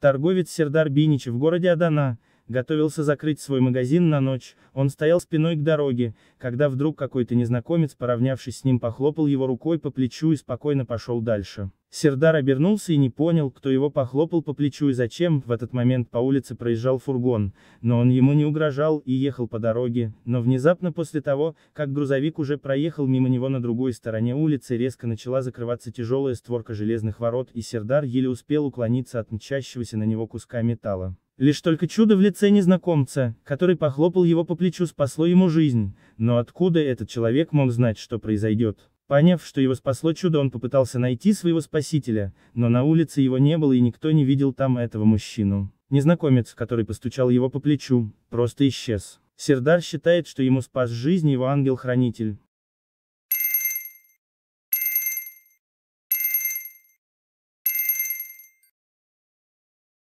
Торговец Сердар Бинич в городе Адана, готовился закрыть свой магазин на ночь, он стоял спиной к дороге, когда вдруг какой-то незнакомец, поравнявшись с ним, похлопал его рукой по плечу и спокойно пошел дальше. Сердар обернулся и не понял, кто его похлопал по плечу и зачем, в этот момент по улице проезжал фургон, но он ему не угрожал и ехал по дороге, но внезапно после того, как грузовик уже проехал мимо него на другой стороне улицы резко начала закрываться тяжелая створка железных ворот и Сердар еле успел уклониться от мчащегося на него куска металла. Лишь только чудо в лице незнакомца, который похлопал его по плечу спасло ему жизнь, но откуда этот человек мог знать, что произойдет? Поняв, что его спасло чудо, он попытался найти своего спасителя, но на улице его не было и никто не видел там этого мужчину. Незнакомец, который постучал его по плечу, просто исчез. Сердар считает, что ему спас жизнь его ангел-хранитель,